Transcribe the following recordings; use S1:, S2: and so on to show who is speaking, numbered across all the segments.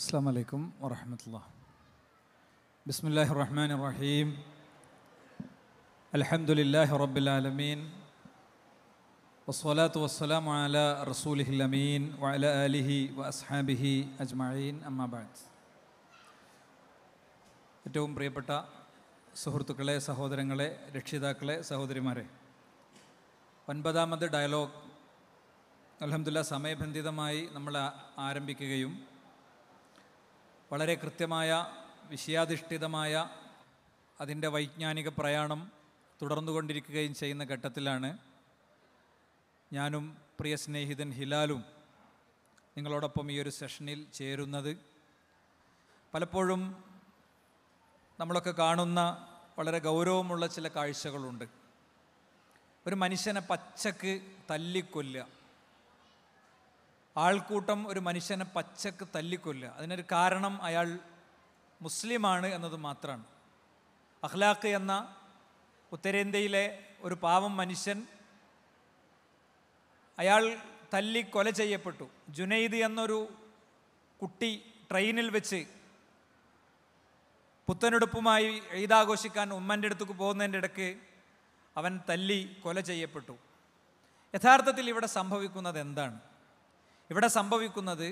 S1: അസ്സാം വലൈക്കും വറഹമത്തുള്ള ബിസ്മില്ലാഹി റഹ്മാൻ റഹീം അലഹമുല്ലാഹി റബ്ബുലാലമീൻ വസ്വലാത്തു വസ്സലാം അല റസൂലിഹിൽ അമീൻ അലിഹി വസ്ഹാബിഹി അജ്മീൻ അമ്മാബാദ് ഏറ്റവും പ്രിയപ്പെട്ട സുഹൃത്തുക്കളെ സഹോദരങ്ങളെ രക്ഷിതാക്കളെ സഹോദരിമാരെ ഒൻപതാമത് ഡയലോഗ് അലഹമുല്ല സമയബന്ധിതമായി നമ്മൾ ആരംഭിക്കുകയും വളരെ കൃത്യമായ വിഷയാധിഷ്ഠിതമായ അതിൻ്റെ വൈജ്ഞാനിക പ്രയാണം തുടർന്നുകൊണ്ടിരിക്കുകയും ചെയ്യുന്ന ഘട്ടത്തിലാണ് ഞാനും പ്രിയ സ്നേഹിതൻ ഹിലാലും നിങ്ങളോടൊപ്പം ഈ ഒരു സെഷനിൽ ചേരുന്നത് പലപ്പോഴും നമ്മളൊക്കെ കാണുന്ന വളരെ ഗൗരവമുള്ള ചില കാഴ്ചകളുണ്ട് ഒരു മനുഷ്യനെ പച്ചക്ക് തല്ലിക്കൊല്ലുക ആൾക്കൂട്ടം ഒരു മനുഷ്യനെ പച്ചക്ക് തല്ലിക്കൊല്ല അതിനൊരു കാരണം അയാൾ മുസ്ലിമാണ് എന്നത് മാത്രമാണ് അഖ്ലാഖ് എന്ന ഉത്തരേന്ത്യയിലെ ഒരു പാവം മനുഷ്യൻ അയാൾ തല്ലി കൊല ചെയ്യപ്പെട്ടു ജുനൈദ് എന്നൊരു കുട്ടി ട്രെയിനിൽ വെച്ച് പുത്തനെടുപ്പുമായി ഈദാഘോഷിക്കാൻ ഉമ്മൻ്റെ അടുത്തേക്ക് പോകുന്നതിൻ്റെ ഇടയ്ക്ക് അവൻ തല്ലി കൊല ചെയ്യപ്പെട്ടു യഥാർത്ഥത്തിൽ ഇവിടെ സംഭവിക്കുന്നത് എന്താണ് ഇവിടെ സംഭവിക്കുന്നത്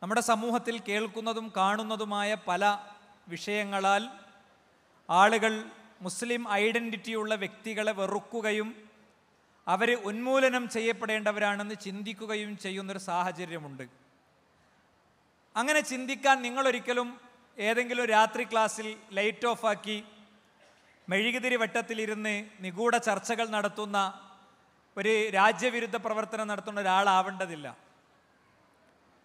S1: നമ്മുടെ സമൂഹത്തിൽ കേൾക്കുന്നതും കാണുന്നതുമായ പല വിഷയങ്ങളാൽ ആളുകൾ മുസ്ലിം ഐഡൻറ്റിറ്റിയുള്ള വ്യക്തികളെ വെറുക്കുകയും അവർ ഉന്മൂലനം ചെയ്യപ്പെടേണ്ടവരാണെന്ന് ചിന്തിക്കുകയും ചെയ്യുന്നൊരു സാഹചര്യമുണ്ട് അങ്ങനെ ചിന്തിക്കാൻ നിങ്ങളൊരിക്കലും ഏതെങ്കിലും രാത്രി ക്ലാസ്സിൽ ലൈറ്റ് ഓഫാക്കി മെഴുകുതിരി വട്ടത്തിലിരുന്ന് നിഗൂഢ ചർച്ചകൾ നടത്തുന്ന ഒരു രാജ്യവിരുദ്ധ പ്രവർത്തനം നടത്തുന്ന ഒരാളാവേണ്ടതില്ല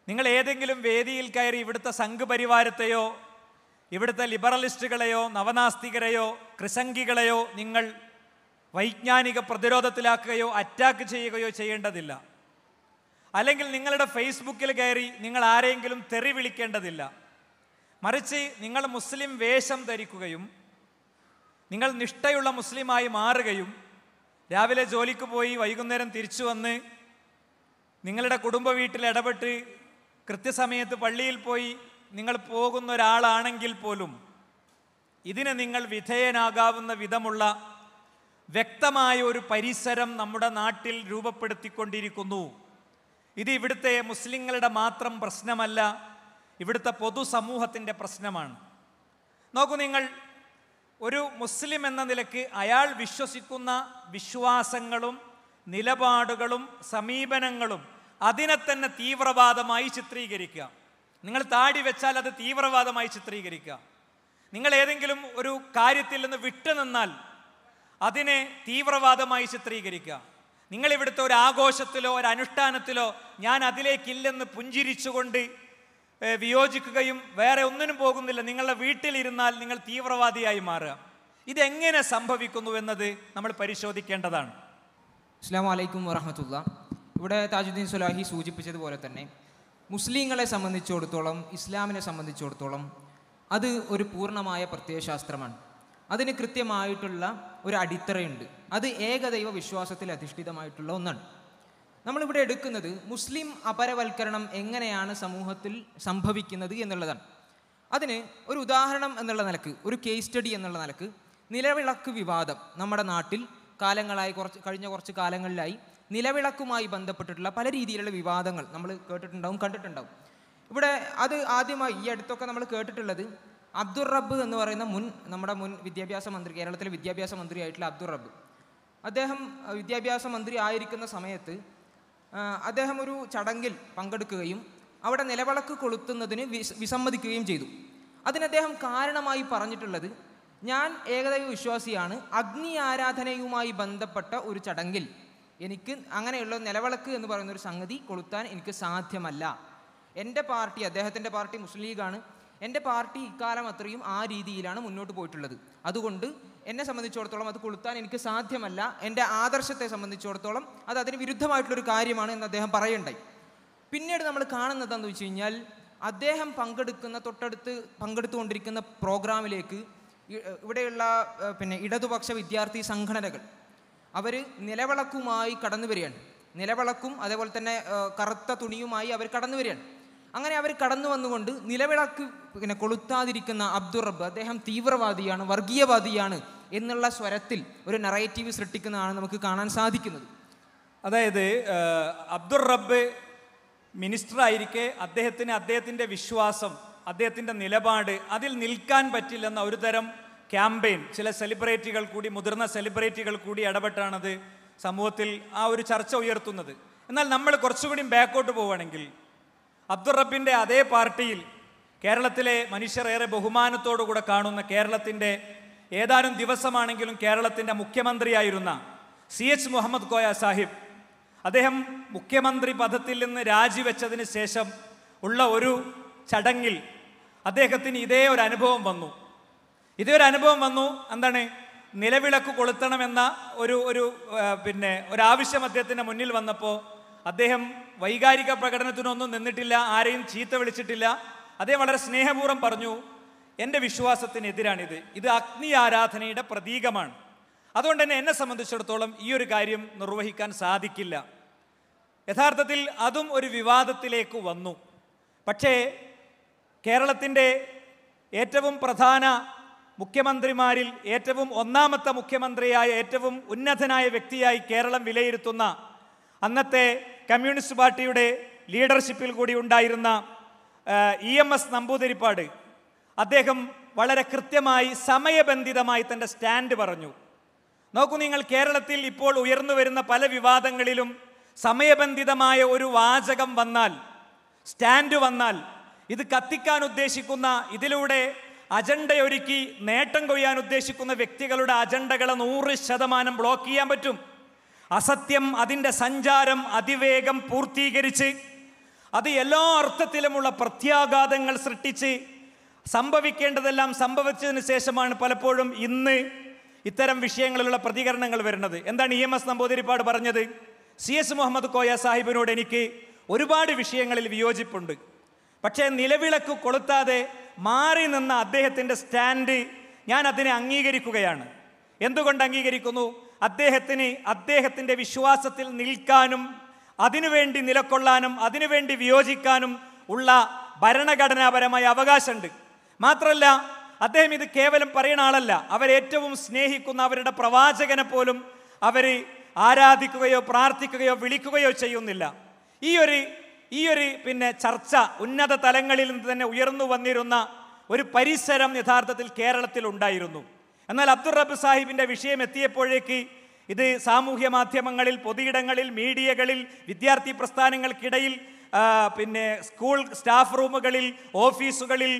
S1: നിങ്ങൾ ഏതെങ്കിലും വേദിയിൽ കയറി ഇവിടുത്തെ സംഘപരിവാരത്തെയോ ഇവിടുത്തെ ലിബറലിസ്റ്റുകളെയോ നവനാസ്തികരെയോ ക്രിസംഗികളെയോ നിങ്ങൾ വൈജ്ഞാനിക പ്രതിരോധത്തിലാക്കുകയോ അറ്റാക്ക് ചെയ്യുകയോ ചെയ്യേണ്ടതില്ല അല്ലെങ്കിൽ നിങ്ങളുടെ ഫേസ്ബുക്കിൽ കയറി നിങ്ങൾ ആരെങ്കിലും തെറി വിളിക്കേണ്ടതില്ല മറിച്ച് നിങ്ങൾ മുസ്ലിം വേഷം ധരിക്കുകയും നിങ്ങൾ നിഷ്ഠയുള്ള മുസ്ലിമായി മാറുകയും രാവിലെ ജോലിക്ക് പോയി വൈകുന്നേരം തിരിച്ചു വന്ന് നിങ്ങളുടെ കുടുംബ വീട്ടിൽ ഇടപെട്ട് കൃത്യസമയത്ത് പള്ളിയിൽ പോയി നിങ്ങൾ പോകുന്ന ഒരാളാണെങ്കിൽ പോലും ഇതിന് നിങ്ങൾ വിധേയനാകാവുന്ന വിധമുള്ള വ്യക്തമായ ഒരു പരിസരം നമ്മുടെ നാട്ടിൽ രൂപപ്പെടുത്തിക്കൊണ്ടിരിക്കുന്നു ഇത് ഇവിടുത്തെ മുസ്ലിങ്ങളുടെ മാത്രം പ്രശ്നമല്ല ഇവിടുത്തെ പൊതുസമൂഹത്തിൻ്റെ പ്രശ്നമാണ് നോക്കൂ നിങ്ങൾ ഒരു മുസ്ലിം എന്ന നിലക്ക് അയാൾ വിശ്വസിക്കുന്ന വിശ്വാസങ്ങളും നിലപാടുകളും സമീപനങ്ങളും അതിനെ തന്നെ തീവ്രവാദമായി ചിത്രീകരിക്കുക നിങ്ങൾ താടി വെച്ചാൽ അത് തീവ്രവാദമായി ചിത്രീകരിക്കുക നിങ്ങൾ ഏതെങ്കിലും ഒരു കാര്യത്തിൽ നിന്ന് വിട്ടു നിന്നാൽ അതിനെ തീവ്രവാദമായി ചിത്രീകരിക്കുക നിങ്ങൾ ഇവിടുത്തെ ഒരു ആഘോഷത്തിലോ ഒരു അനുഷ്ഠാനത്തിലോ ഞാൻ അതിലേക്കില്ലെന്ന് പുഞ്ചിരിച്ചുകൊണ്ട് വിയോജിക്കുകയും വേറെ ഒന്നിനും പോകുന്നില്ല നിങ്ങളുടെ വീട്ടിലിരുന്നാൽ നിങ്ങൾ തീവ്രവാദിയായി മാറുക ഇതെങ്ങനെ സംഭവിക്കുന്നു എന്നത് നമ്മൾ പരിശോധിക്കേണ്ടതാണ് അസ്ലാം വലൈക്കും
S2: വാഹമത്തുള്ള ഇവിടെ താജുദ്ദീൻ സുലാഹി സൂചിപ്പിച്ചതുപോലെ തന്നെ മുസ്ലിങ്ങളെ സംബന്ധിച്ചിടത്തോളം ഇസ്ലാമിനെ സംബന്ധിച്ചിടത്തോളം അത് ഒരു പൂർണ്ണമായ പ്രത്യയശാസ്ത്രമാണ് അതിന് കൃത്യമായിട്ടുള്ള ഒരു അടിത്തറയുണ്ട് അത് ഏകദൈവ വിശ്വാസത്തിൽ അധിഷ്ഠിതമായിട്ടുള്ള ഒന്നാണ് നമ്മളിവിടെ എടുക്കുന്നത് മുസ്ലിം അപരവൽക്കരണം എങ്ങനെയാണ് സമൂഹത്തിൽ സംഭവിക്കുന്നത് എന്നുള്ളതാണ് അതിന് ഒരു ഉദാഹരണം എന്നുള്ള നിലക്ക് ഒരു കേസ് സ്റ്റഡി എന്നുള്ള നിലക്ക് നിലവിളക്ക് വിവാദം നമ്മുടെ നാട്ടിൽ കാലങ്ങളായി കുറച്ച് കഴിഞ്ഞ കുറച്ച് കാലങ്ങളിലായി നിലവിളക്കുമായി ബന്ധപ്പെട്ടിട്ടുള്ള പല രീതിയിലുള്ള വിവാദങ്ങൾ നമ്മൾ കേട്ടിട്ടുണ്ടാവും കണ്ടിട്ടുണ്ടാവും ഇവിടെ അത് ആദ്യമായി ഈ അടുത്തൊക്കെ നമ്മൾ കേട്ടിട്ടുള്ളത് അബ്ദുർ റബ്ബ് എന്ന് പറയുന്ന മുൻ നമ്മുടെ മുൻ വിദ്യാഭ്യാസ മന്ത്രി കേരളത്തിലെ വിദ്യാഭ്യാസ മന്ത്രിയായിട്ടുള്ള അബ്ദുർ റബ്ബ് അദ്ദേഹം വിദ്യാഭ്യാസ മന്ത്രി ആയിരിക്കുന്ന സമയത്ത് അദ്ദേഹം ഒരു ചടങ്ങിൽ പങ്കെടുക്കുകയും അവിടെ നിലവിളക്ക് കൊളുത്തുന്നതിന് വിസമ്മതിക്കുകയും ചെയ്തു അതിന് അദ്ദേഹം കാരണമായി പറഞ്ഞിട്ടുള്ളത് ഞാൻ ഏകദൈവ വിശ്വാസിയാണ് അഗ്നി ആരാധനയുമായി ബന്ധപ്പെട്ട ഒരു ചടങ്ങിൽ എനിക്ക് അങ്ങനെയുള്ള നിലവിളക്ക് എന്ന് പറയുന്ന ഒരു സംഗതി കൊളുത്താൻ എനിക്ക് സാധ്യമല്ല എൻ്റെ പാർട്ടി അദ്ദേഹത്തിൻ്റെ പാർട്ടി മുസ്ലിം ലീഗാണ് എൻ്റെ പാർട്ടി ഇക്കാലം അത്രയും ആ രീതിയിലാണ് മുന്നോട്ട് പോയിട്ടുള്ളത് അതുകൊണ്ട് എന്നെ സംബന്ധിച്ചിടത്തോളം അത് കൊളുത്താൻ എനിക്ക് സാധ്യമല്ല എൻ്റെ ആദർശത്തെ സംബന്ധിച്ചിടത്തോളം അത് അതിന് വിരുദ്ധമായിട്ടുള്ളൊരു കാര്യമാണ് എന്ന് അദ്ദേഹം പറയണ്ടേ പിന്നീട് നമ്മൾ എന്താണെന്ന് വെച്ച് കഴിഞ്ഞാൽ അദ്ദേഹം പങ്കെടുക്കുന്ന തൊട്ടടുത്ത് പങ്കെടുത്തുകൊണ്ടിരിക്കുന്ന പ്രോഗ്രാമിലേക്ക് ഇവിടെയുള്ള പിന്നെ ഇടതുപക്ഷ വിദ്യാർത്ഥി സംഘടനകൾ അവർ നിലവിളക്കുമായി കടന്നു വരികയാണ് നിലവിളക്കും അതേപോലെ തന്നെ കറുത്ത തുണിയുമായി അവർ കടന്നു വരികയാണ് അങ്ങനെ അവർ കടന്നു വന്നുകൊണ്ട് നിലവിളക്ക് പിന്നെ കൊളുത്താതിരിക്കുന്ന അബ്ദുറബ് അദ്ദേഹം തീവ്രവാദിയാണ് വർഗീയവാദിയാണ് എന്നുള്ള സ്വരത്തിൽ ഒരു നറേറ്റീവ് സൃഷ്ടിക്കുന്നതാണ് നമുക്ക് കാണാൻ സാധിക്കുന്നത്
S1: അതായത് അബ്ദുറബ് മിനിസ്റ്റർ ആയിരിക്കെ അദ്ദേഹത്തിന് അദ്ദേഹത്തിൻ്റെ വിശ്വാസം അദ്ദേഹത്തിൻ്റെ നിലപാട് അതിൽ നിൽക്കാൻ പറ്റില്ലെന്ന ഒരു തരം ക്യാമ്പയിൻ ചില സെലിബ്രിറ്റികൾ കൂടി മുതിർന്ന സെലിബ്രിറ്റികൾ കൂടി ഇടപെട്ടാണത് സമൂഹത്തിൽ ആ ഒരു ചർച്ച ഉയർത്തുന്നത് എന്നാൽ നമ്മൾ കുറച്ചുകൂടി ബാക്കോട്ട് പോവുകയാണെങ്കിൽ അബ്ദുറബിൻ്റെ അതേ പാർട്ടിയിൽ കേരളത്തിലെ മനുഷ്യർ ഏറെ ബഹുമാനത്തോടുകൂടെ കാണുന്ന കേരളത്തിൻ്റെ ഏതാനും ദിവസമാണെങ്കിലും കേരളത്തിൻ്റെ മുഖ്യമന്ത്രിയായിരുന്ന സി എച്ച് മുഹമ്മദ് കോയ സാഹിബ് അദ്ദേഹം മുഖ്യമന്ത്രി പദത്തിൽ നിന്ന് രാജിവെച്ചതിന് ശേഷം ഉള്ള ഒരു ചടങ്ങിൽ അദ്ദേഹത്തിന് ഇതേ ഒരു അനുഭവം വന്നു ഇതേ ഒരു അനുഭവം വന്നു എന്താണ് നിലവിളക്ക് കൊളുത്തണമെന്ന ഒരു ഒരു പിന്നെ ഒരാവശ്യം അദ്ദേഹത്തിൻ്റെ മുന്നിൽ വന്നപ്പോൾ അദ്ദേഹം വൈകാരിക പ്രകടനത്തിനൊന്നും നിന്നിട്ടില്ല ആരെയും ചീത്ത വിളിച്ചിട്ടില്ല അദ്ദേഹം വളരെ സ്നേഹപൂർവ്വം പറഞ്ഞു എൻ്റെ വിശ്വാസത്തിനെതിരാണിത് ഇത് അഗ്നി ആരാധനയുടെ പ്രതീകമാണ് അതുകൊണ്ട് തന്നെ എന്നെ സംബന്ധിച്ചിടത്തോളം ഈ ഒരു കാര്യം നിർവഹിക്കാൻ സാധിക്കില്ല യഥാർത്ഥത്തിൽ അതും ഒരു വിവാദത്തിലേക്ക് വന്നു പക്ഷേ കേരളത്തിൻ്റെ ഏറ്റവും പ്രധാന മുഖ്യമന്ത്രിമാരിൽ ഏറ്റവും ഒന്നാമത്തെ മുഖ്യമന്ത്രിയായ ഏറ്റവും ഉന്നതനായ വ്യക്തിയായി കേരളം വിലയിരുത്തുന്ന അന്നത്തെ കമ്മ്യൂണിസ്റ്റ് പാർട്ടിയുടെ ലീഡർഷിപ്പിൽ കൂടി ഉണ്ടായിരുന്ന ഇ എം എസ് നമ്പൂതിരിപ്പാട് അദ്ദേഹം വളരെ കൃത്യമായി സമയബന്ധിതമായി തൻ്റെ സ്റ്റാൻഡ് പറഞ്ഞു നോക്കൂ നിങ്ങൾ കേരളത്തിൽ ഇപ്പോൾ ഉയർന്നു വരുന്ന പല വിവാദങ്ങളിലും സമയബന്ധിതമായ ഒരു വാചകം വന്നാൽ സ്റ്റാൻഡ് വന്നാൽ ഇത് കത്തിക്കാൻ ഉദ്ദേശിക്കുന്ന ഇതിലൂടെ അജണ്ടയൊരുക്കി നേട്ടം കൊയ്യാൻ ഉദ്ദേശിക്കുന്ന വ്യക്തികളുടെ അജണ്ടകളെ നൂറ് ശതമാനം ബ്ലോക്ക് ചെയ്യാൻ പറ്റും അസത്യം അതിൻ്റെ സഞ്ചാരം അതിവേഗം പൂർത്തീകരിച്ച് അത് എല്ലാ അർത്ഥത്തിലുമുള്ള പ്രത്യാഘാതങ്ങൾ സൃഷ്ടിച്ച് സംഭവിക്കേണ്ടതെല്ലാം സംഭവിച്ചതിന് ശേഷമാണ് പലപ്പോഴും ഇന്ന് ഇത്തരം വിഷയങ്ങളിലുള്ള പ്രതികരണങ്ങൾ വരുന്നത് എന്താണ് ഇ എം എസ് നമ്പൂതിരിപ്പാട് പറഞ്ഞത് സി എസ് മുഹമ്മദ് കോയ സാഹിബിനോട് എനിക്ക് ഒരുപാട് വിഷയങ്ങളിൽ വിയോജിപ്പുണ്ട് പക്ഷേ നിലവിളക്ക് കൊളുത്താതെ മാറി നിന്ന അദ്ദേഹത്തിൻ്റെ സ്റ്റാൻഡ് ഞാൻ അതിനെ അംഗീകരിക്കുകയാണ് എന്തുകൊണ്ട് അംഗീകരിക്കുന്നു അദ്ദേഹത്തിന് അദ്ദേഹത്തിൻ്റെ വിശ്വാസത്തിൽ നിൽക്കാനും അതിനുവേണ്ടി നിലക്കൊള്ളാനും അതിനുവേണ്ടി വിയോജിക്കാനും ഉള്ള ഭരണഘടനാപരമായ അവകാശമുണ്ട് മാത്രമല്ല അദ്ദേഹം ഇത് കേവലം പറയുന്ന ആളല്ല അവരേറ്റവും സ്നേഹിക്കുന്ന അവരുടെ പ്രവാചകനെ പോലും അവർ ആരാധിക്കുകയോ പ്രാർത്ഥിക്കുകയോ വിളിക്കുകയോ ചെയ്യുന്നില്ല ഈ ഒരു ഈ ഒരു പിന്നെ ചർച്ച ഉന്നത തലങ്ങളിൽ നിന്ന് തന്നെ ഉയർന്നു വന്നിരുന്ന ഒരു പരിസരം യഥാർത്ഥത്തിൽ കേരളത്തിൽ ഉണ്ടായിരുന്നു എന്നാൽ അബ്ദുൾ റബ്ബ് സാഹിബിൻ്റെ വിഷയം എത്തിയപ്പോഴേക്ക് ഇത് സാമൂഹ്യ മാധ്യമങ്ങളിൽ പൊതുയിടങ്ങളിൽ മീഡിയകളിൽ വിദ്യാർത്ഥി പ്രസ്ഥാനങ്ങൾക്കിടയിൽ പിന്നെ സ്കൂൾ സ്റ്റാഫ് റൂമുകളിൽ ഓഫീസുകളിൽ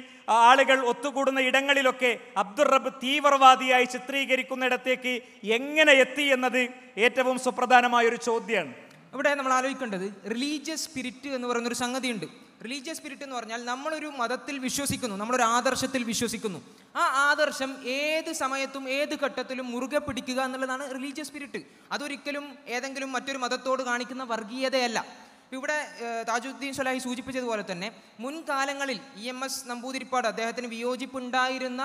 S1: ആളുകൾ ഒത്തുകൂടുന്ന ഇടങ്ങളിലൊക്കെ അബ്ദുൾ റബ്ബ് തീവ്രവാദിയായി ചിത്രീകരിക്കുന്നിടത്തേക്ക് എങ്ങനെ എത്തി എന്നത് ഏറ്റവും സുപ്രധാനമായ ഒരു ചോദ്യമാണ് ഇവിടെ നമ്മൾ ആലോചിക്കേണ്ടത് റിലീജിയസ് സ്പിരിറ്റ് എന്ന് പറയുന്നൊരു സംഗതിയുണ്ട്
S2: റിലീജിയസ് സ്പിരിറ്റ് എന്ന് പറഞ്ഞാൽ നമ്മളൊരു മതത്തിൽ വിശ്വസിക്കുന്നു നമ്മളൊരു ആദർശത്തിൽ വിശ്വസിക്കുന്നു ആ ആദർശം ഏത് സമയത്തും ഏത് ഘട്ടത്തിലും മുറുകെ പിടിക്കുക എന്നുള്ളതാണ് റിലീജിയസ് സ്പിരിറ്റ് അതൊരിക്കലും ഏതെങ്കിലും മറ്റൊരു മതത്തോട് കാണിക്കുന്ന വർഗീയതയല്ല ഇവിടെ താജുദ്ദീൻ സലാഹി സൂചിപ്പിച്ചതുപോലെ തന്നെ മുൻകാലങ്ങളിൽ ഇ എം എസ് നമ്പൂതിരിപ്പാട് അദ്ദേഹത്തിന് വിയോജിപ്പുണ്ടായിരുന്ന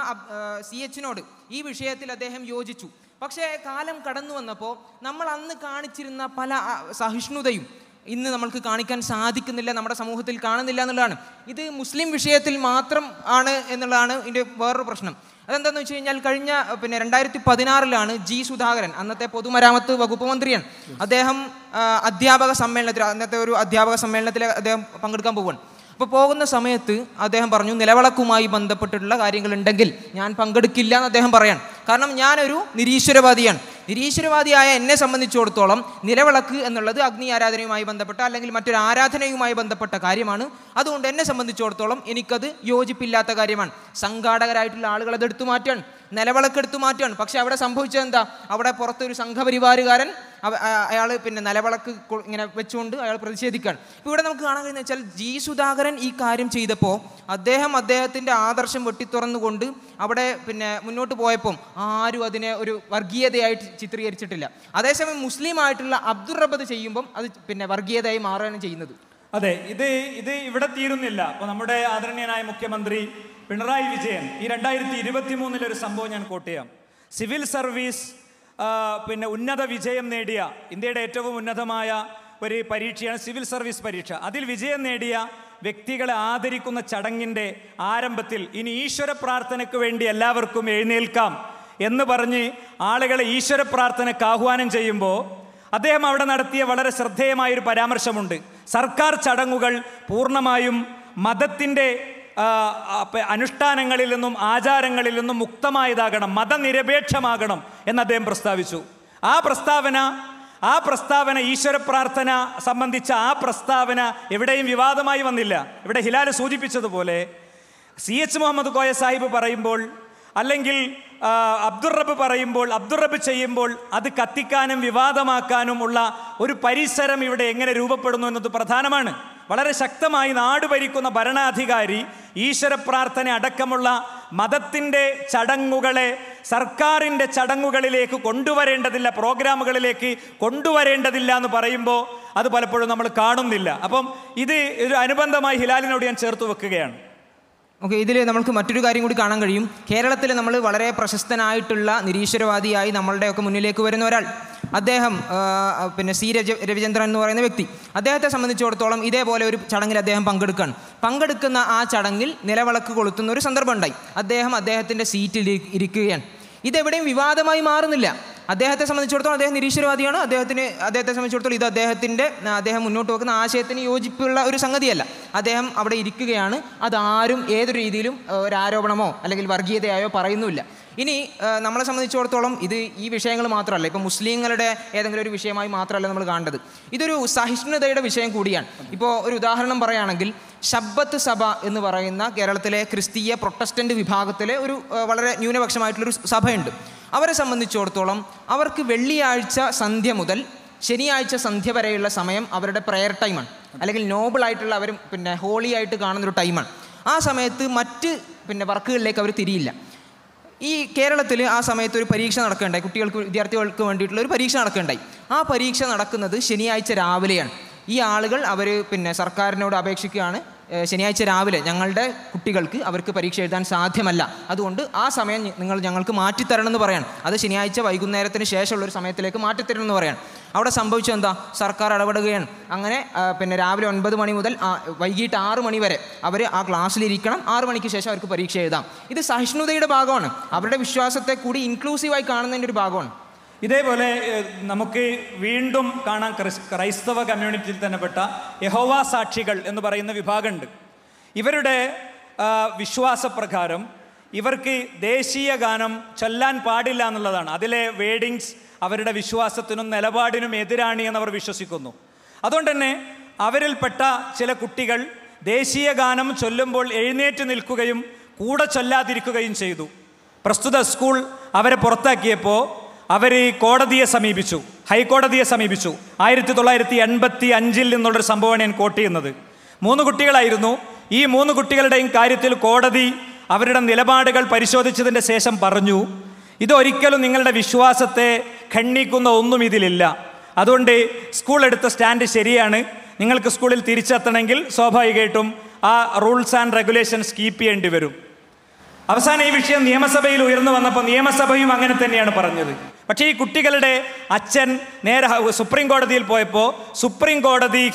S2: സി എച്ചിനോട് ഈ വിഷയത്തിൽ അദ്ദേഹം യോജിച്ചു പക്ഷേ കാലം കടന്നു വന്നപ്പോൾ നമ്മൾ അന്ന് കാണിച്ചിരുന്ന പല സഹിഷ്ണുതയും ഇന്ന് നമ്മൾക്ക് കാണിക്കാൻ സാധിക്കുന്നില്ല നമ്മുടെ സമൂഹത്തിൽ കാണുന്നില്ല എന്നുള്ളതാണ് ഇത് മുസ്ലിം വിഷയത്തിൽ മാത്രം ആണ് എന്നുള്ളതാണ് ഇതിൻ്റെ വേറൊരു പ്രശ്നം അതെന്താണെന്ന് വെച്ച് കഴിഞ്ഞാൽ കഴിഞ്ഞ പിന്നെ രണ്ടായിരത്തി പതിനാറിലാണ് ജി സുധാകരൻ അന്നത്തെ പൊതുമരാമത്ത് വകുപ്പ് മന്ത്രിയാണ് അദ്ദേഹം അധ്യാപക സമ്മേളനത്തിൽ അന്നത്തെ ഒരു അധ്യാപക സമ്മേളനത്തിൽ അദ്ദേഹം പങ്കെടുക്കാൻ പോവുകയാണ് അപ്പോൾ പോകുന്ന സമയത്ത് അദ്ദേഹം പറഞ്ഞു നിലവിളക്കുമായി ബന്ധപ്പെട്ടിട്ടുള്ള കാര്യങ്ങളുണ്ടെങ്കിൽ ഞാൻ പങ്കെടുക്കില്ല എന്ന് അദ്ദേഹം പറയാണ് കാരണം ഞാനൊരു നിരീശ്വരവാദിയാണ് നിരീശ്വരവാദിയായ എന്നെ സംബന്ധിച്ചിടത്തോളം നിലവിളക്ക് എന്നുള്ളത് അഗ്നി ആരാധനയുമായി ബന്ധപ്പെട്ട അല്ലെങ്കിൽ മറ്റൊരു ആരാധനയുമായി ബന്ധപ്പെട്ട കാര്യമാണ് അതുകൊണ്ട് എന്നെ സംബന്ധിച്ചിടത്തോളം എനിക്കത് യോജിപ്പില്ലാത്ത കാര്യമാണ് സംഘാടകരായിട്ടുള്ള ആളുകൾ അത് എടുത്തു മാറ്റാൻ നിലവിളക്കെടുത്ത് മാറ്റുകയാണ് പക്ഷെ അവിടെ സംഭവിച്ചത് എന്താ അവിടെ പുറത്തൊരു സംഘപരിവാരുകാരൻ അയാൾ പിന്നെ നിലവിളക്ക് ഇങ്ങനെ വെച്ചുകൊണ്ട് അയാൾ പ്രതിഷേധിക്കുകയാണ് ഇപ്പോൾ ഇവിടെ നമുക്ക് കാണാൻ കഴിയുന്ന വെച്ചാൽ ജി സുധാകരൻ ഈ കാര്യം ചെയ്തപ്പോൾ അദ്ദേഹം അദ്ദേഹത്തിൻ്റെ ആദർശം വെട്ടിത്തുറന്നുകൊണ്ട് അവിടെ പിന്നെ മുന്നോട്ട് പോയപ്പം ആരും അതിനെ ഒരു വർഗീയതയായിട്ട് ചിത്രീകരിച്ചിട്ടില്ല അതേസമയം മുസ്ലിം ആയിട്ടുള്ള അബ്ദുൾ റബദ് ചെയ്യുമ്പം അത് പിന്നെ വർഗീയതയായി മാറുകയാണ് ചെയ്യുന്നത്
S1: അതെ ഇത് ഇത് ഇവിടെ തീരുന്നില്ല അപ്പോൾ നമ്മുടെ ആദരണീയനായ മുഖ്യമന്ത്രി പിണറായി വിജയൻ ഈ രണ്ടായിരത്തി ഇരുപത്തി മൂന്നിലൊരു സംഭവം ഞാൻ കോട്ട് ചെയ്യാം സിവിൽ സർവീസ് പിന്നെ ഉന്നത വിജയം നേടിയ ഇന്ത്യയുടെ ഏറ്റവും ഉന്നതമായ ഒരു പരീക്ഷയാണ് സിവിൽ സർവീസ് പരീക്ഷ അതിൽ വിജയം നേടിയ വ്യക്തികളെ ആദരിക്കുന്ന ചടങ്ങിൻ്റെ ആരംഭത്തിൽ ഇനി ഈശ്വര പ്രാർത്ഥനയ്ക്ക് വേണ്ടി എല്ലാവർക്കും എഴുന്നേൽക്കാം എന്ന് പറഞ്ഞ് ആളുകളെ ഈശ്വര പ്രാർത്ഥനയ്ക്ക് ആഹ്വാനം ചെയ്യുമ്പോൾ അദ്ദേഹം അവിടെ നടത്തിയ വളരെ ശ്രദ്ധേയമായൊരു പരാമർശമുണ്ട് സർക്കാർ ചടങ്ങുകൾ പൂർണ്ണമായും മതത്തിൻ്റെ അനുഷ്ഠാനങ്ങളിൽ നിന്നും ആചാരങ്ങളിൽ നിന്നും മുക്തമായതാകണം മതനിരപേക്ഷമാകണം എന്ന് അദ്ദേഹം പ്രസ്താവിച്ചു ആ പ്രസ്താവന ആ പ്രസ്താവന ഈശ്വര പ്രാർത്ഥന സംബന്ധിച്ച ആ പ്രസ്താവന എവിടെയും വിവാദമായി വന്നില്ല ഇവിടെ ഹിലാൽ സൂചിപ്പിച്ചതുപോലെ സി എച്ച് മുഹമ്മദ് കോയ സാഹിബ് പറയുമ്പോൾ അല്ലെങ്കിൽ അബ്ദുറബ് പറയുമ്പോൾ അബ്ദുറബ് ചെയ്യുമ്പോൾ അത് കത്തിക്കാനും വിവാദമാക്കാനും ഉള്ള ഒരു പരിസരം ഇവിടെ എങ്ങനെ രൂപപ്പെടുന്നു എന്നത് പ്രധാനമാണ് വളരെ ശക്തമായി നാട് ഭരിക്കുന്ന ഭരണാധികാരി ഈശ്വര പ്രാർത്ഥന അടക്കമുള്ള മതത്തിൻ്റെ ചടങ്ങുകളെ സർക്കാരിൻ്റെ ചടങ്ങുകളിലേക്ക് കൊണ്ടുവരേണ്ടതില്ല പ്രോഗ്രാമുകളിലേക്ക് കൊണ്ടുവരേണ്ടതില്ല എന്ന് പറയുമ്പോൾ അത് പലപ്പോഴും നമ്മൾ കാണുന്നില്ല അപ്പം ഇത് ഒരു അനുബന്ധമായി ഹിലാലിനോട് ഞാൻ ചേർത്ത് വെക്കുകയാണ്
S2: ഓക്കെ ഇതിൽ നമുക്ക് മറ്റൊരു കാര്യം കൂടി കാണാൻ കഴിയും കേരളത്തിൽ നമ്മൾ വളരെ പ്രശസ്തനായിട്ടുള്ള നിരീശ്വരവാദിയായി നമ്മളുടെയൊക്കെ മുന്നിലേക്ക് വരുന്ന ഒരാൾ അദ്ദേഹം പിന്നെ സി രജ രവിചന്ദ്രൻ എന്ന് പറയുന്ന വ്യക്തി അദ്ദേഹത്തെ സംബന്ധിച്ചിടത്തോളം ഇതേപോലെ ഒരു ചടങ്ങിൽ അദ്ദേഹം പങ്കെടുക്കുകയാണ് പങ്കെടുക്കുന്ന ആ ചടങ്ങിൽ നിലവിളക്ക് കൊളുത്തുന്ന ഒരു സന്ദർഭം ഉണ്ടായി അദ്ദേഹം അദ്ദേഹത്തിൻ്റെ സീറ്റിൽ ഇരിക്കുകയാണ് ഇതെവിടെയും വിവാദമായി മാറുന്നില്ല അദ്ദേഹത്തെ സംബന്ധിച്ചിടത്തോളം അദ്ദേഹം നിരീശ്വരവാദിയാണ് അദ്ദേഹത്തിന് അദ്ദേഹത്തെ സംബന്ധിച്ചിടത്തോളം ഇത് അദ്ദേഹത്തിൻ്റെ അദ്ദേഹം മുന്നോട്ട് വെക്കുന്ന ആശയത്തിന് യോജിപ്പുള്ള ഒരു സംഗതിയല്ല അദ്ദേഹം അവിടെ ഇരിക്കുകയാണ് അതാരും ഏതൊരു രീതിയിലും ഒരു ആരോപണമോ അല്ലെങ്കിൽ വർഗീയതയായോ പറയുന്നുമില്ല ഇനി നമ്മളെ സംബന്ധിച്ചിടത്തോളം ഇത് ഈ വിഷയങ്ങൾ മാത്രമല്ല ഇപ്പോൾ മുസ്ലിങ്ങളുടെ ഏതെങ്കിലും ഒരു വിഷയമായി മാത്രമല്ല നമ്മൾ കാണേണ്ടത് ഇതൊരു സഹിഷ്ണുതയുടെ വിഷയം കൂടിയാണ് ഇപ്പോൾ ഒരു ഉദാഹരണം പറയുകയാണെങ്കിൽ ശബ്ബത്ത് സഭ എന്ന് പറയുന്ന കേരളത്തിലെ ക്രിസ്തീയ പ്രൊട്ടസ്റ്റൻ്റ് വിഭാഗത്തിലെ ഒരു വളരെ ന്യൂനപക്ഷമായിട്ടുള്ളൊരു സഭയുണ്ട് അവരെ സംബന്ധിച്ചിടത്തോളം അവർക്ക് വെള്ളിയാഴ്ച സന്ധ്യ മുതൽ ശനിയാഴ്ച സന്ധ്യ വരെയുള്ള സമയം അവരുടെ പ്രെയർ ടൈമാണ് അല്ലെങ്കിൽ നോബിളായിട്ടുള്ള അവർ പിന്നെ ഹോളി ആയിട്ട് കാണുന്നൊരു ടൈമാണ് ആ സമയത്ത് മറ്റ് പിന്നെ വർക്കുകളിലേക്ക് അവർ തിരിയില്ല ഈ കേരളത്തിൽ ആ സമയത്ത് ഒരു പരീക്ഷ നടക്കുകയുണ്ടായി കുട്ടികൾക്ക് വിദ്യാർത്ഥികൾക്ക് വേണ്ടിയിട്ടുള്ള ഒരു പരീക്ഷ നടക്കുകയുണ്ടായി ആ പരീക്ഷ നടക്കുന്നത് ശനിയാഴ്ച രാവിലെയാണ് ഈ ആളുകൾ അവർ പിന്നെ സർക്കാരിനോട് അപേക്ഷിക്കുകയാണ് ശനിയാഴ്ച രാവിലെ ഞങ്ങളുടെ കുട്ടികൾക്ക് അവർക്ക് പരീക്ഷ എഴുതാൻ സാധ്യമല്ല അതുകൊണ്ട് ആ സമയം നിങ്ങൾ ഞങ്ങൾക്ക് മാറ്റിത്തരണമെന്ന് പറയാണ് അത് ശനിയാഴ്ച വൈകുന്നേരത്തിന് ശേഷമുള്ള ഒരു സമയത്തിലേക്ക് മാറ്റിത്തരണമെന്ന് പറയാണ് അവിടെ സംഭവിച്ചത് എന്താ സർക്കാർ ഇടപെടുകയാണ് അങ്ങനെ പിന്നെ രാവിലെ ഒൻപത് മണി മുതൽ വൈകിട്ട് ആറ് മണി വരെ അവർ ആ ക്ലാസ്സിലിരിക്കണം ആറ് മണിക്ക് ശേഷം അവർക്ക് പരീക്ഷ എഴുതാം ഇത് സഹിഷ്ണുതയുടെ ഭാഗമാണ് അവരുടെ വിശ്വാസത്തെ കൂടി ഇൻക്ലൂസീവായി
S1: കാണുന്നതിൻ്റെ ഒരു ഭാഗമാണ് ഇതേപോലെ നമുക്ക് വീണ്ടും കാണാൻ ക്രൈസ്തവ കമ്മ്യൂണിറ്റിയിൽ തന്നെ പെട്ട യഹോവ സാക്ഷികൾ എന്ന് പറയുന്ന വിഭാഗമുണ്ട് ഇവരുടെ വിശ്വാസപ്രകാരം ഇവർക്ക് ദേശീയ ഗാനം ചൊല്ലാൻ പാടില്ല എന്നുള്ളതാണ് അതിലെ വേഡിങ്സ് അവരുടെ വിശ്വാസത്തിനും നിലപാടിനും എതിരാണ് എന്ന് അവർ വിശ്വസിക്കുന്നു അതുകൊണ്ട് തന്നെ അവരിൽപ്പെട്ട ചില കുട്ടികൾ ദേശീയ ഗാനം ചൊല്ലുമ്പോൾ എഴുന്നേറ്റ് നിൽക്കുകയും കൂടെ ചൊല്ലാതിരിക്കുകയും ചെയ്തു പ്രസ്തുത സ്കൂൾ അവരെ പുറത്താക്കിയപ്പോൾ അവർ കോടതിയെ സമീപിച്ചു ഹൈക്കോടതിയെ സമീപിച്ചു ആയിരത്തി തൊള്ളായിരത്തി എൺപത്തി അഞ്ചിൽ നിന്നുള്ളൊരു സംഭവമാണ് ഞാൻ കോട്ട് ചെയ്യുന്നത് മൂന്ന് കുട്ടികളായിരുന്നു ഈ മൂന്ന് കുട്ടികളുടെയും കാര്യത്തിൽ കോടതി അവരുടെ നിലപാടുകൾ പരിശോധിച്ചതിൻ്റെ ശേഷം പറഞ്ഞു ഇതൊരിക്കലും നിങ്ങളുടെ വിശ്വാസത്തെ ഖണ്ണിക്കുന്ന ഒന്നും ഇതിലില്ല അതുകൊണ്ട് സ്കൂൾ എടുത്ത സ്റ്റാൻഡ് ശരിയാണ് നിങ്ങൾക്ക് സ്കൂളിൽ തിരിച്ചെത്തണമെങ്കിൽ സ്വാഭാവികമായിട്ടും ആ റൂൾസ് ആൻഡ് റെഗുലേഷൻസ് കീപ്പ് ചെയ്യേണ്ടി വരും അവസാനം ഈ വിഷയം നിയമസഭയിൽ ഉയർന്നു വന്നപ്പോൾ നിയമസഭയും അങ്ങനെ തന്നെയാണ് പറഞ്ഞത് പക്ഷേ ഈ കുട്ടികളുടെ അച്ഛൻ നേരെ സുപ്രീം കോടതിയിൽ പോയപ്പോൾ സുപ്രീം കോടതി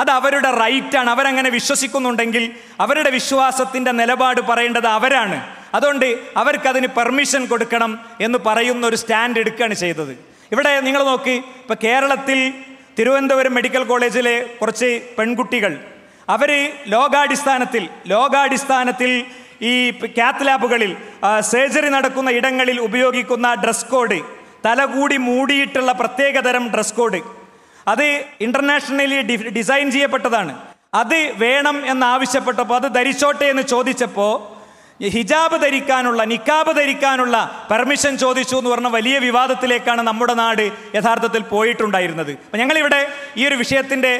S1: അത് അവരുടെ റൈറ്റാണ് അവരങ്ങനെ വിശ്വസിക്കുന്നുണ്ടെങ്കിൽ അവരുടെ വിശ്വാസത്തിൻ്റെ നിലപാട് പറയേണ്ടത് അവരാണ് അതുകൊണ്ട് അവർക്കതിന് പെർമിഷൻ കൊടുക്കണം എന്ന് പറയുന്ന ഒരു സ്റ്റാൻഡ് എടുക്കുകയാണ് ചെയ്തത് ഇവിടെ നിങ്ങൾ നോക്ക് ഇപ്പോൾ കേരളത്തിൽ തിരുവനന്തപുരം മെഡിക്കൽ കോളേജിലെ കുറച്ച് പെൺകുട്ടികൾ അവർ ലോകാടിസ്ഥാനത്തിൽ ലോകാടിസ്ഥാനത്തിൽ ഈ കാത്ത് ലാബുകളിൽ സർജറി നടക്കുന്ന ഇടങ്ങളിൽ ഉപയോഗിക്കുന്ന ഡ്രസ് കോഡ് തലകൂടി മൂടിയിട്ടുള്ള പ്രത്യേകതരം ഡ്രസ് കോഡ് അത് ഇൻ്റർനാഷണലി ഡിസൈൻ ചെയ്യപ്പെട്ടതാണ് അത് വേണം എന്നാവശ്യപ്പെട്ടപ്പോൾ അത് ധരിച്ചോട്ടെ എന്ന് ചോദിച്ചപ്പോൾ ഹിജാബ് ധരിക്കാനുള്ള നിക്കാബ് ധരിക്കാനുള്ള പെർമിഷൻ ചോദിച്ചു എന്ന് പറഞ്ഞ വലിയ വിവാദത്തിലേക്കാണ് നമ്മുടെ നാട് യഥാർത്ഥത്തിൽ പോയിട്ടുണ്ടായിരുന്നത് അപ്പം ഞങ്ങളിവിടെ ഈ ഒരു വിഷയത്തിൻ്റെ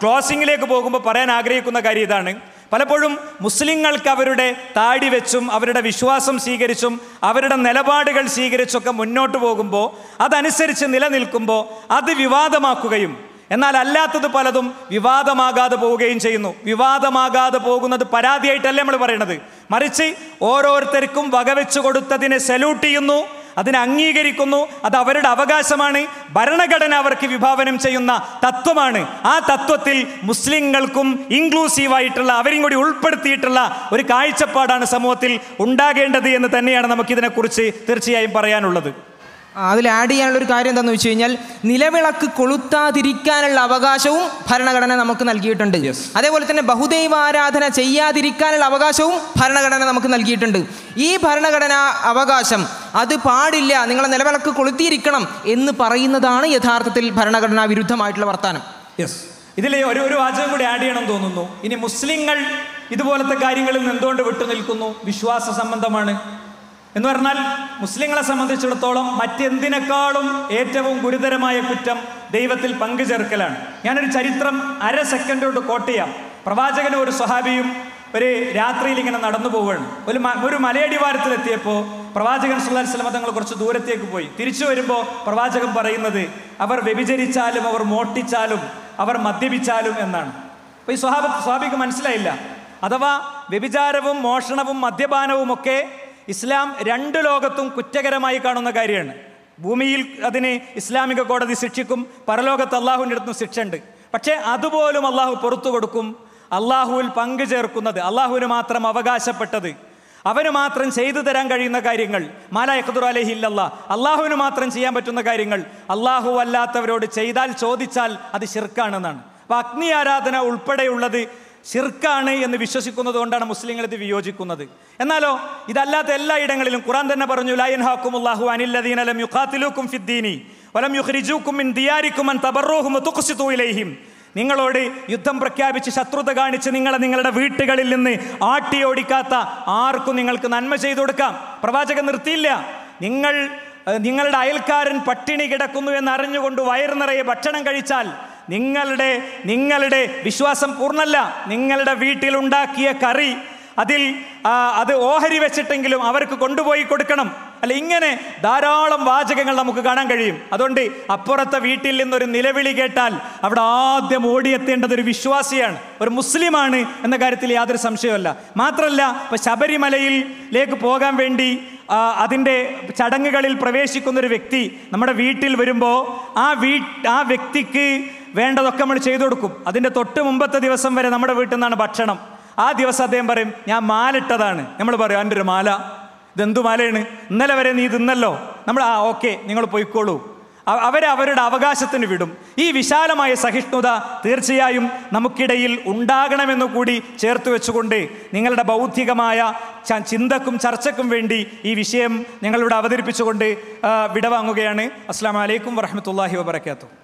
S1: ക്ലോസിങ്ങിലേക്ക് പോകുമ്പോൾ പറയാൻ ആഗ്രഹിക്കുന്ന കാര്യം ഇതാണ് പലപ്പോഴും മുസ്ലിങ്ങൾക്ക് അവരുടെ താടി വെച്ചും അവരുടെ വിശ്വാസം സ്വീകരിച്ചും അവരുടെ നിലപാടുകൾ സ്വീകരിച്ചൊക്കെ മുന്നോട്ട് പോകുമ്പോൾ അതനുസരിച്ച് നിലനിൽക്കുമ്പോൾ അത് വിവാദമാക്കുകയും എന്നാൽ അല്ലാത്തത് പലതും വിവാദമാകാതെ പോവുകയും ചെയ്യുന്നു വിവാദമാകാതെ പോകുന്നത് പരാതിയായിട്ടല്ലേ നമ്മൾ പറയണത് മറിച്ച് ഓരോരുത്തർക്കും വകവെച്ചു കൊടുത്തതിനെ സല്യൂട്ട് ചെയ്യുന്നു അതിനെ അംഗീകരിക്കുന്നു അത് അവരുടെ അവകാശമാണ് ഭരണഘടന അവർക്ക് വിഭാവനം ചെയ്യുന്ന തത്വമാണ് ആ തത്വത്തിൽ മുസ്ലിങ്ങൾക്കും ഇൻക്ലൂസീവായിട്ടുള്ള അവരും കൂടി ഉൾപ്പെടുത്തിയിട്ടുള്ള ഒരു കാഴ്ചപ്പാടാണ് സമൂഹത്തിൽ ഉണ്ടാകേണ്ടത് എന്ന് തന്നെയാണ് നമുക്കിതിനെക്കുറിച്ച് തീർച്ചയായും പറയാനുള്ളത്
S2: അതിൽ ആഡ് ചെയ്യാനുള്ളൊരു കാര്യം എന്താണെന്ന് വെച്ച് കഴിഞ്ഞാൽ നിലവിളക്ക് കൊളുത്താതിരിക്കാനുള്ള അവകാശവും ഭരണഘടന നമുക്ക് നൽകിയിട്ടുണ്ട് അതേപോലെ തന്നെ ബഹുദൈവാരാധന ചെയ്യാതിരിക്കാനുള്ള അവകാശവും ഭരണഘടന നമുക്ക് നൽകിയിട്ടുണ്ട് ഈ ഭരണഘടനാ അവകാശം അത് പാടില്ല നിങ്ങളെ നിലവിളക്ക് കൊളുത്തിയിരിക്കണം എന്ന് പറയുന്നതാണ് യഥാർത്ഥത്തിൽ ഭരണഘടനാ വിരുദ്ധമായിട്ടുള്ള വർത്താനം
S1: യെസ് ഇതിൽ ഒരു ഒരു വാചകം കൂടി ആഡ് ചെയ്യണം തോന്നുന്നു ഇനി മുസ്ലിങ്ങൾ ഇതുപോലത്തെ കാര്യങ്ങളിൽ നിന്നുകൊണ്ട് വിട്ടുനിൽക്കുന്നു വിശ്വാസ സംബന്ധമാണ് എന്ന് പറഞ്ഞാൽ മുസ്ലിങ്ങളെ സംബന്ധിച്ചിടത്തോളം മറ്റെന്തിനേക്കാളും ഏറ്റവും ഗുരുതരമായ കുറ്റം ദൈവത്തിൽ പങ്കു ചേർക്കലാണ് ഞാനൊരു ചരിത്രം അര സെക്കൻഡ് കൊണ്ട് കോട്ട് ചെയ്യാം പ്രവാചകനും ഒരു സ്വഹാബിയും ഒരു രാത്രിയിൽ ഇങ്ങനെ നടന്നു പോവുകയാണ് ഒരു ഒരു മലയടിവാരത്തിലെത്തിയപ്പോൾ പ്രവാചകൻ സുല്ലാ സ്വലമ തങ്ങൾ കുറച്ച് ദൂരത്തേക്ക് പോയി തിരിച്ചു വരുമ്പോൾ പ്രവാചകൻ പറയുന്നത് അവർ വ്യഭിചരിച്ചാലും അവർ മോട്ടിച്ചാലും അവർ മദ്യപിച്ചാലും എന്നാണ് അപ്പോൾ ഈ സ്വഹാബ് സ്വാഭിക്ക് മനസ്സിലായില്ല അഥവാ വ്യഭിചാരവും മോഷണവും മദ്യപാനവും ഒക്കെ ഇസ്ലാം രണ്ട് ലോകത്തും കുറ്റകരമായി കാണുന്ന കാര്യമാണ് ഭൂമിയിൽ അതിന് ഇസ്ലാമിക കോടതി ശിക്ഷിക്കും പരലോകത്ത് അള്ളാഹുവിൻ്റെ അടുത്തും ശിക്ഷയുണ്ട് പക്ഷേ അതുപോലും അള്ളാഹു പുറത്തു കൊടുക്കും അള്ളാഹുവിൽ പങ്കു ചേർക്കുന്നത് അള്ളാഹുവിന് മാത്രം അവകാശപ്പെട്ടത് അവന് മാത്രം ചെയ്തു തരാൻ കഴിയുന്ന കാര്യങ്ങൾ മാല യഖദുർ അലഹി ഇല്ലല്ല അള്ളാഹുവിന് മാത്രം ചെയ്യാൻ പറ്റുന്ന കാര്യങ്ങൾ അള്ളാഹു അല്ലാത്തവരോട് ചെയ്താൽ ചോദിച്ചാൽ അത് ശിർക്കാണെന്നാണ് അപ്പം അഗ്നി ആരാധന ഉൾപ്പെടെയുള്ളത് ഷിർക്കാണ് എന്ന് വിശ്വസിക്കുന്നത് കൊണ്ടാണ് മുസ്ലിങ്ങൾ ഇത് വിയോജിക്കുന്നത് എന്നാലോ ഇതല്ലാത്ത ഇടങ്ങളിലും ഖുറാൻ തന്നെ പറഞ്ഞു ലൈൻ ഹാക്കും അള്ളാഹു അനില്ലദീൻ യുഖാത്തിലൂക്കും ഫിദ്ദീനി വലം യുഹ്രിജൂക്കും മിൻ ദിയാരിക്കും അൻ തബറൂഹും ഇലൈഹിം നിങ്ങളോട് യുദ്ധം പ്രഖ്യാപിച്ച് ശത്രുത കാണിച്ച് നിങ്ങളെ നിങ്ങളുടെ വീട്ടുകളിൽ നിന്ന് ആട്ടിയോടിക്കാത്ത ആർക്കും നിങ്ങൾക്ക് നന്മ ചെയ്തു കൊടുക്കാം പ്രവാചകൻ നിർത്തിയില്ല നിങ്ങൾ നിങ്ങളുടെ അയൽക്കാരൻ പട്ടിണി കിടക്കുന്നു എന്നറിഞ്ഞുകൊണ്ട് വയറു നിറയെ ഭക്ഷണം കഴിച്ചാൽ നിങ്ങളുടെ നിങ്ങളുടെ വിശ്വാസം പൂർണ്ണല്ല നിങ്ങളുടെ വീട്ടിലുണ്ടാക്കിയ കറി അതിൽ അത് ഓഹരി വെച്ചിട്ടെങ്കിലും അവർക്ക് കൊണ്ടുപോയി കൊടുക്കണം അല്ല ഇങ്ങനെ ധാരാളം വാചകങ്ങൾ നമുക്ക് കാണാൻ കഴിയും അതുകൊണ്ട് അപ്പുറത്തെ വീട്ടിൽ നിന്നൊരു നിലവിളി കേട്ടാൽ അവിടെ ആദ്യം ഓടിയെത്തേണ്ടത് ഒരു വിശ്വാസിയാണ് ഒരു മുസ്ലിമാണ് എന്ന കാര്യത്തിൽ യാതൊരു സംശയമല്ല മാത്രമല്ല ഇപ്പം ശബരിമലയിലേക്ക് പോകാൻ വേണ്ടി അതിൻ്റെ ചടങ്ങുകളിൽ പ്രവേശിക്കുന്നൊരു വ്യക്തി നമ്മുടെ വീട്ടിൽ വരുമ്പോൾ ആ വീ ആ വ്യക്തിക്ക് വേണ്ടതൊക്കെ നമ്മൾ ചെയ്തു കൊടുക്കും അതിൻ്റെ തൊട്ട് മുമ്പത്തെ ദിവസം വരെ നമ്മുടെ വീട്ടിൽ നിന്നാണ് ഭക്ഷണം ആ ദിവസം അദ്ദേഹം പറയും ഞാൻ മാലിട്ടതാണ് നമ്മൾ പറയും എൻ്റെ ഒരു മാല ഇതെന്തു മാലയാണ് ഇന്നലെ വരെ നീ തിന്നല്ലോ നമ്മൾ ആ ഓക്കെ നിങ്ങൾ പോയിക്കോളൂ അവരെ അവരുടെ അവകാശത്തിന് വിടും ഈ വിശാലമായ സഹിഷ്ണുത തീർച്ചയായും നമുക്കിടയിൽ ഉണ്ടാകണമെന്ന് കൂടി ചേർത്ത് വെച്ചുകൊണ്ട് നിങ്ങളുടെ ബൗദ്ധികമായ ചിന്തക്കും ചർച്ചക്കും വേണ്ടി ഈ വിഷയം ഞങ്ങളിവിടെ അവതരിപ്പിച്ചുകൊണ്ട് വിടവാങ്ങുകയാണ് അസ്സാം വലൈക്കും വറഹമത്തല്ലാഹി വാബർക്കാത്തു